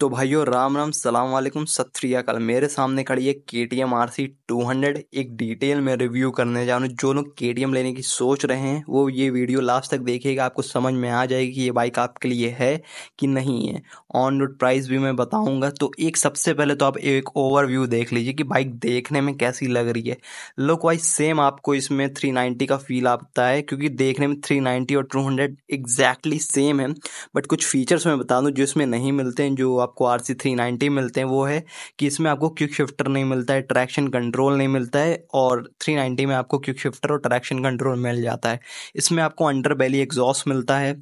तो भाइयों राम राम सलाम वालेकुम सत श्रीकाल मेरे सामने खड़ी है K T M R C two hundred एक डिटेल में रिव्यू करने जा रहा हूँ जो लोग के टी एम लेने की सोच रहे हैं वो ये वीडियो लास्ट तक देखेगा आपको समझ में आ जाएगी कि ये बाइक आपके लिए है कि नहीं है ऑन रोड प्राइस भी मैं बताऊँगा तो एक सबसे पहले तो आप एक ओवरव्यू देख लीजिए कि बाइक देखने में कैसी लग रही है लुक वाइज सेम आपको इसमें थ्री नाइन्टी का फील आता है क्योंकि देखने में थ्री नाइन्टी और टू हंड्रेड एग्जैक्टली सेम है बट कुछ फीचर्स मैं बता दूँ जो इसमें नहीं मिलते हैं जो आप आपको आर सी थ्री नाइन्टी मिलते हैं वो है कि इसमें आपको क्विक शिफ्टर नहीं मिलता है ट्रैक्शन कंट्रोल नहीं मिलता है और थ्री नाइन्टी में आपको क्विक शिफ्टर और ट्रैक्शन कंट्रोल मिल जाता है इसमें आपको अंडर बैली एग्जॉस्ट मिलता है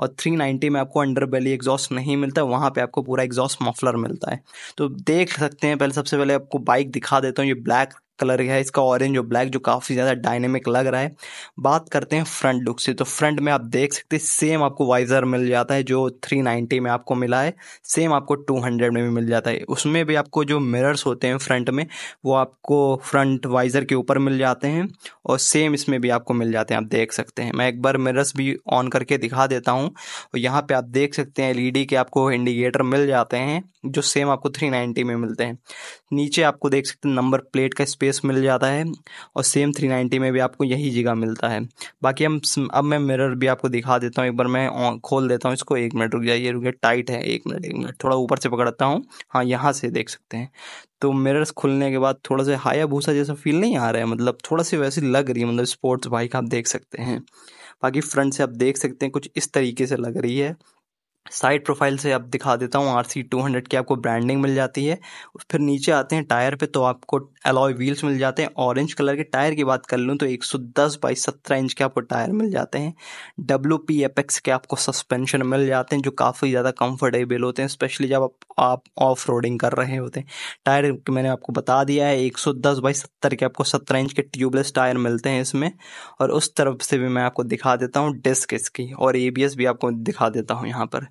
और थ्री नाइन्टी में आपको अंडर बैली एग्जॉस्ट नहीं मिलता है वहाँ पर आपको पूरा एग्जॉस्ट मफलर मिलता है तो देख सकते हैं पहले सबसे पहले आपको बाइक दिखा देता हूँ ये ब्लैक कलर है इसका ऑरेंज और ब्लैक जो काफ़ी ज़्यादा डायनेमिक लग रहा है बात करते हैं फ्रंट लुक से तो फ्रंट में आप देख सकते हैं सेम आपको वाइजर मिल जाता है जो 390 में आपको मिला है सेम आपको 200 में भी मिल जाता है उसमें भी आपको जो मिरर्स होते हैं फ्रंट में वो आपको फ्रंट वाइजर के ऊपर मिल जाते हैं और सेम इसमें भी आपको मिल जाते हैं आप देख सकते हैं मैं एक बार मिरर्स भी ऑन करके दिखा देता हूँ और यहाँ पर आप देख सकते हैं एल के आपको इंडिकेटर मिल जाते हैं जो सेम आपको थ्री नाइन्टी में मिलते हैं नीचे आपको देख सकते हैं नंबर प्लेट का स्पेस मिल जाता है और सेम थ्री नाइन्टी में भी आपको यही जगह मिलता है बाकी हम अब मैं मिरर भी आपको दिखा देता हूँ एक बार मैं खोल देता हूँ इसको एक मिनट रुक जाइए जाइए टाइट है एक मिनट एक मिनट थोड़ा ऊपर से पकड़ता हूँ हाँ यहाँ से देख सकते हैं तो मिरर्स खुलने के बाद थोड़ा सा हाया भूसा जैसा फील नहीं आ रहा है मतलब थोड़ा सी वैसी लग रही है मतलब स्पोर्ट्स बाइक आप देख सकते हैं बाकी फ्रंट से आप देख सकते हैं कुछ इस तरीके से लग रही है साइड प्रोफाइल से आप दिखा देता हूँ आर सी टू हंड्रेड की आपको ब्रांडिंग मिल जाती है फिर नीचे आते हैं टायर पे तो आपको अलॉय व्हील्स मिल जाते हैं ऑरेंज कलर के टायर की बात कर लूँ तो एक सौ दस बाई सत्रह इंच के आपको टायर मिल जाते हैं डब्ल्यू पी एपेक्स के आपको सस्पेंशन मिल जाते हैं जो काफ़ी ज़्यादा कंफर्टेबल होते हैं स्पेशली जब आप आप ऑफ रोडिंग कर रहे होते हैं टायर मैंने आपको बता दिया है एक सौ दस बाई सत्तर के आपको सत्रह इंच के ट्यूबलेस टायर मिलते हैं इसमें और उस तरफ से भी मैं आपको दिखा देता हूँ डिस्क इसकी और ए भी आपको दिखा देता हूँ यहाँ पर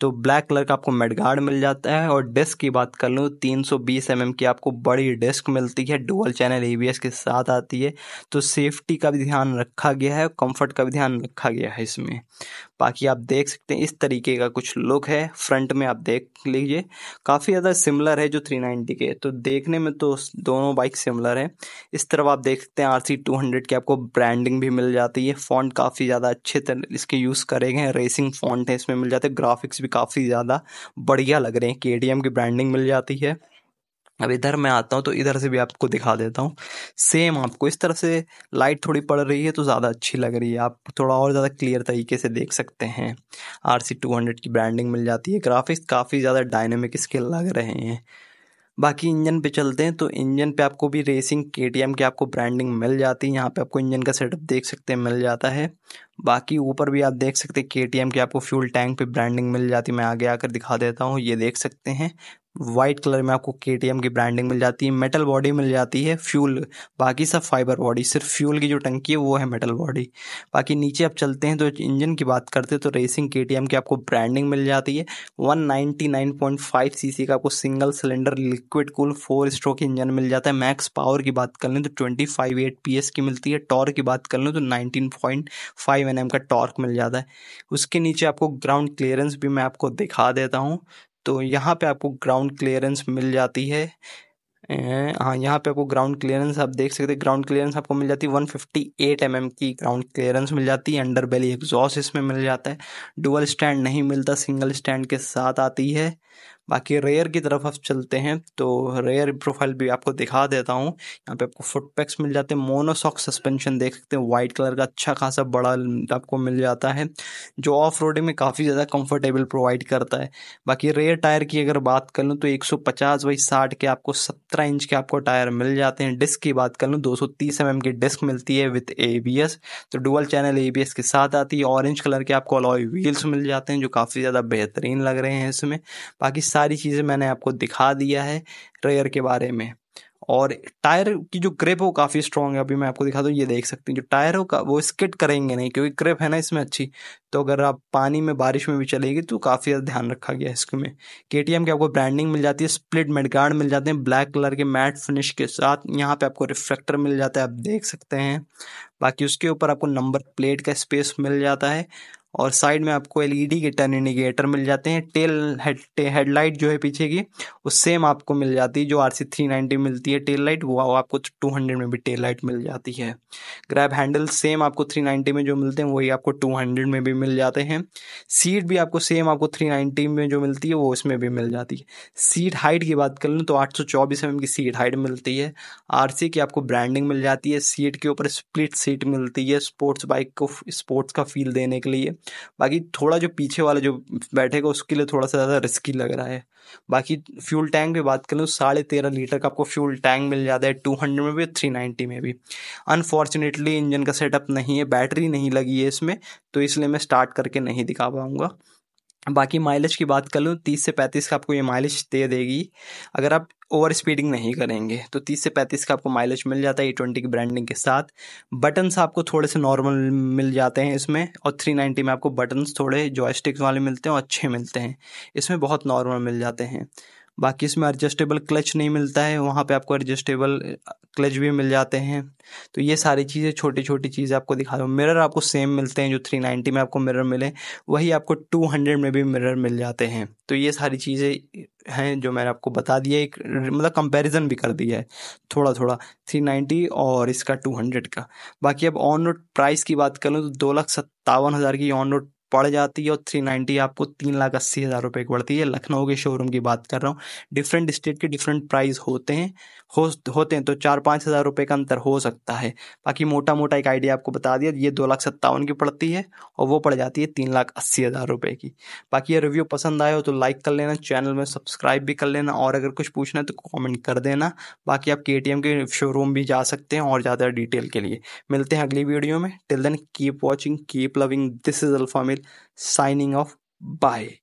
तो ब्लैक कलर का आपको मेडगार्ड मिल जाता है और डिस्क की बात कर लूँ 320 सौ mm की आपको बड़ी डिस्क मिलती है डुअल चैनल ई के साथ आती है तो सेफ्टी का भी ध्यान रखा गया है कंफर्ट का भी ध्यान रखा गया है इसमें बाकी आप देख सकते हैं इस तरीके का कुछ लुक है फ्रंट में आप देख लीजिए काफ़ी ज़्यादा सिमिलर है जो 390 के तो देखने में तो दोनों बाइक सिमिलर है इस तरफ आप देख सकते हैं आर सी की आपको ब्रांडिंग भी मिल जाती है फ़ॉन्ट काफ़ी ज़्यादा अच्छे तरह इसके यूज़ करे गए रेसिंग फ़ॉन्ट है इसमें मिल जाते हैं ग्राफिक्स भी काफ़ी ज़्यादा बढ़िया लग रहे हैं के की ब्रांडिंग मिल जाती है अब इधर मैं आता हूँ तो इधर से भी आपको दिखा देता हूँ सेम आपको इस तरफ से लाइट थोड़ी पड़ रही है तो ज़्यादा अच्छी लग रही है आप थोड़ा और ज़्यादा क्लियर तरीके से देख सकते हैं आर सी टू हंड्रेड की ब्रांडिंग मिल जाती है ग्राफिक्स काफ़ी ज़्यादा डायनेमिक इसके लग रहे हैं बाकी इंजन पे चलते हैं तो इंजन पे आपको भी रेसिंग के टी एम की आपको ब्रांडिंग मिल जाती है यहाँ पे आपको इंजन का सेटअप देख सकते हैं मिल जाता है बाकी ऊपर भी आप देख सकते हैं के टी एम की आपको फ्यूल टैंक पे ब्रांडिंग मिल जाती है मैं आगे आकर दिखा देता हूँ ये देख सकते हैं वाइट कलर में आपको के की ब्रांडिंग मिल जाती है मेटल बॉडी मिल जाती है फ्यूल बाकी सब फाइबर बॉडी सिर्फ फ्यूल की जो टंकी है वो है मेटल बॉडी बाकी नीचे आप चलते हैं तो इंजन की बात करते हैं तो रेसिंग के की आपको ब्रांडिंग मिल जाती है 199.5 सीसी का आपको single cylinder liquid cool four stroke engine मिल जाता है मैक्स पावर की बात कर लें तो twenty five eight P S की मिलती है टॉर्क की बात कर लें तो nineteen point five N M का टॉर्क मिल जाता है उसके नीचे आपको ग्राउंड क्लियरेंस भी मैं आपको दिखा देता हूँ तो यहाँ पे आपको ग्राउंड क्लियरेंस मिल जाती है हाँ यहाँ पे आपको ग्राउंड क्लियरेंस आप देख सकते हैं ग्राउंड क्लियरेंस आपको मिल जाती है वन फिफ्टी एट एम की ग्राउंड क्लियरेंस मिल जाती है अंडर बेली एग्जॉस इसमें मिल जाता है डुअल स्टैंड नहीं मिलता सिंगल स्टैंड के साथ आती है बाकी रेयर की तरफ आप चलते हैं तो रेयर प्रोफाइल भी आपको दिखा देता हूँ यहाँ पे आपको फुट पैक्स मिल जाते हैं मोनोसॉक सस्पेंशन देख सकते हैं वाइट कलर का अच्छा खासा बड़ा आपको मिल जाता है जो ऑफ रोडिंग में काफ़ी ज़्यादा कंफर्टेबल प्रोवाइड करता है बाकी रेयर टायर की अगर बात कर लूँ तो एक सौ पचास बाई साठ के आपको सत्रह इंच के आपको टायर मिल जाते हैं डिस्क की बात कर लूँ दो सौ तीस एम एम की डिस्क मिलती है विथ ए बी एस तो dual channel A B S के साथ आती है ऑरेंज कलर के आपको अलॉय व्हील्स मिल जाते हैं जो काफ़ी ज़्यादा बेहतरीन लग रहे हैं इसमें बाकी सारी चीज़ें मैंने आपको दिखा दिया है रेयर के बारे में और टायर की जो ग्रिप वो काफ़ी स्ट्रॉन्ग है अभी मैं आपको दिखा दूँ ये देख सकते हैं जो टायर होगा वो स्किट करेंगे नहीं क्योंकि ग्रिप है ना इसमें अच्छी तो अगर आप पानी में बारिश में भी चलेगी तो काफ़ी ज़्यादा ध्यान रखा गया है इसमें के टी एम की आपको ब्रांडिंग मिल जाती है स्प्लिट मेडगार्ड मिल जाते हैं ब्लैक कलर के मैट फिनिश के साथ यहाँ पर आपको रिफ्लेक्टर मिल जाता है आप देख सकते हैं बाकी उसके ऊपर आपको नंबर प्लेट का स्पेस मिल जाता है और साइड में आपको एलईडी के टर्न इंडिकेटर मिल जाते हैं टेल हेडलाइट जो है पीछे की वो सेम आपको मिल जाती है जो आर सी थ्री नाइन्टी मिलती है टेल लाइट वो आपको टू हंड्रेड में भी टेल लाइट मिल जाती है ग्रैब हैंडल सेम आपको थ्री नाइन्टी में जो मिलते हैं वही आपको टू हंड्रेड में भी मिल जाते हैं सीट भी आपको सेम आपको थ्री नाइन्टी में जो मिलती है वो उसमें भी मिल जाती है सीट हाइट की बात कर लूँ तो आठ सौ चौबीस एम की सीट हाइट मिलती है आर सी की आपको ब्रांडिंग मिल जाती है सीट के ऊपर स्प्लिट सीट मिलती है स्पोर्ट्स बाइक को स्पोर्ट्स का फील देने के लिए बाकी थोड़ा जो पीछे वाला जो बैठेगा उसके लिए थोड़ा सा ज़्यादा रिस्की लग रहा है बाकी फ्यूल टैंक भी बात करें तो साढ़े तेरह लीटर का आपको फ्यूल टैंक मिल जाता है टू हंड्रेड में भी थ्री नाइन्टी में भी अनफॉर्चुनेटली इंजन का सेटअप नहीं है बैटरी नहीं लगी है इसमें तो इसलिए मैं स्टार्ट करके नहीं दिखा पाऊँगा बाकी माइलेज की बात कर लूँ तीस से पैंतीस का आपको ये माइलेज दे देगी अगर आप ओवर स्पीडिंग नहीं करेंगे तो 30 से 35 का आपको माइलेज मिल जाता है ई ट्वेंटी की ब्रांडिंग के साथ बटन्स आपको थोड़े से नॉर्मल मिल जाते हैं इसमें और 390 में आपको बटन्स थोड़े जॉयस्टिक्स वाले मिलते हैं और अच्छे मिलते हैं इसमें बहुत नॉर्मल मिल जाते हैं बाकी इसमें एडजस्टेबल क्लच नहीं मिलता है वहाँ पे आपको एडजस्टेबल क्लच भी मिल जाते हैं तो ये सारी चीज़ें छोटी छोटी चीज़ें आपको दिखा रहा हूँ मिरर आपको सेम मिलते हैं जो 390 में आपको मिरर मिले वही आपको 200 में भी मिरर मिल जाते हैं तो ये सारी चीज़ें हैं जो मैंने आपको बता दिया एक मतलब कंपेरिजन भी कर दिया है थोड़ा थोड़ा नाइन्टी और इसका हंड्रेड का बाकी अब ऑन रोड प्राइस की बात करूँ तो दो लाख सत्तावन हज़ार की ऑन रोड पड़ जाती है और थ्री नाइन्टी आपको तीन लाख अस्सी हज़ार रुपये की पड़ती है लखनऊ के शोरूम की बात कर रहा हूँ डिफरेंट स्टेट के डिफरेंट प्राइस होते हैं हो होते हैं तो चार पाँच हज़ार रुपये का अंतर हो सकता है बाकी मोटा मोटा एक आइडिया आपको बता दिया ये दो लाख सत्तावन की पड़ती है और वो पड़ जाती है तीन लाख अस्सी हज़ार रुपये की बाकी ये रिव्यू पसंद आए हो तो लाइक कर लेना चैनल में सब्सक्राइब भी कर लेना और अगर कुछ पूछना है तो कॉमेंट कर देना बाकी आप के के शोरूम भी जा सकते हैं और ज़्यादा डिटेल के लिए मिलते हैं अगली वीडियो में till then keep watching keep loving this is Alphamil signing off. Bye.